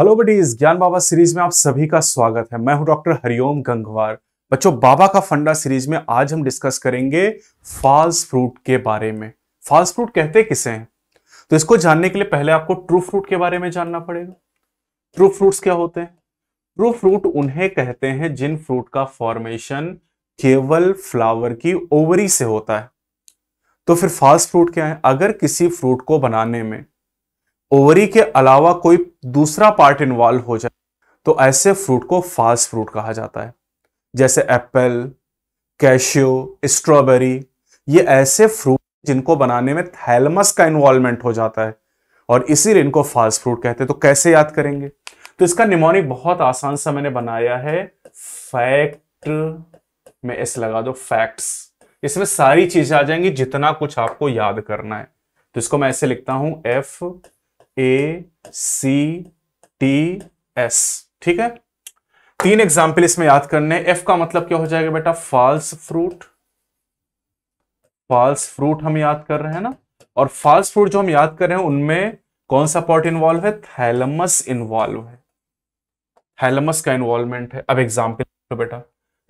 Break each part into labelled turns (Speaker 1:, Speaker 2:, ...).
Speaker 1: hello बडी इस ज्ञान बाबा series में आप सभी का स्वागत है मैं हूं डॉक्टर हरिओम गंगवार बच्चों बाबा का फंडा सीरीज में आज हम डिस्कस करेंगे फॉल्स फ्रूट के बारे में फॉल्स फ्रूट कहते किसे हैं तो इसको जानने के लिए पहले आपको ट्रू फ्रूट के बारे में जानना पड़ेगा ट्रू फ्रूट्स क्या होते हैं ट्रू फ्रूट उन्हें कहते हैं जिन फ्रूट का फॉर्मेशन केवल फ्लावर की ओवरी से होता है तो फिर फॉल्स फ्रूट क्या है अगर किसी फ्रूट को बनाने में ओवरी के अलावा कोई दूसरा पार्ट इन्वॉल्व हो जाए तो ऐसे फ्रूट को फास्ट फ्रूट कहा जाता है जैसे एप्पल कैशियो स्ट्रॉबेरी ये ऐसे फ्रूट जिनको बनाने में थैलमस का इन्वॉल्वमेंट हो जाता है और इसीलिए इनको फास्ट फ्रूट कहते हैं तो कैसे याद करेंगे तो इसका निमोनिक बहुत आसान सा मैंने बनाया है फैक्ट में एस लगा दो फैक्ट्स इसमें सारी चीजें आ जाएंगी जितना कुछ आपको याद करना है तो इसको मैं ऐसे लिखता हूं F A C T S ठीक है तीन एग्जाम्पल इसमें याद करने एफ का मतलब क्या हो जाएगा बेटा फॉल्स फ्रूट फॉल्स फ्रूट हम याद कर रहे हैं ना और फॉल्स फ्रूट जो हम याद कर रहे हैं उनमें कौन सा पार्ट इन्वॉल्व है थैलमस इन्वॉल्व है थैलमस का इन्वॉल्वमेंट है अब एग्जाम्पल तो बेटा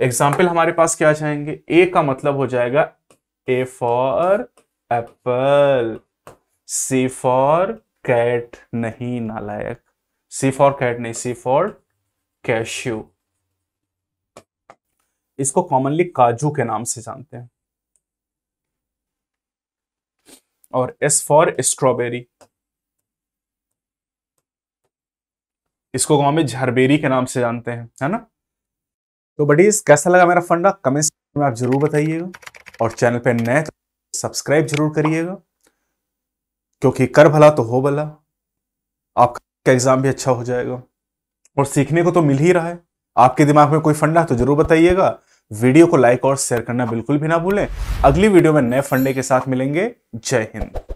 Speaker 1: एग्जाम्पल हमारे पास क्या जाएंगे ए का मतलब हो जाएगा A for apple C for cat नहीं नालायक सी फॉर कैट नहीं सी फॉर कैश्यू इसको कॉमनली काजू के नाम से जानते हैं और एस फॉर स्ट्रॉबेरी इसको गांव में झरबेरी के नाम से जानते हैं है ना तो बडीज कैसा लगा मेरा फंडा कमेंट में आप जरूर बताइएगा और चैनल पे नए तो सब्सक्राइब जरूर करिएगा क्योंकि कर भला तो हो भला आपका एग्ज़ाम भी अच्छा हो जाएगा और सीखने को तो मिल ही रहा है आपके दिमाग में कोई फंडा तो जरूर बताइएगा वीडियो को लाइक और शेयर करना बिल्कुल भी ना भूलें अगली वीडियो में नए फंडे के साथ मिलेंगे जय हिंद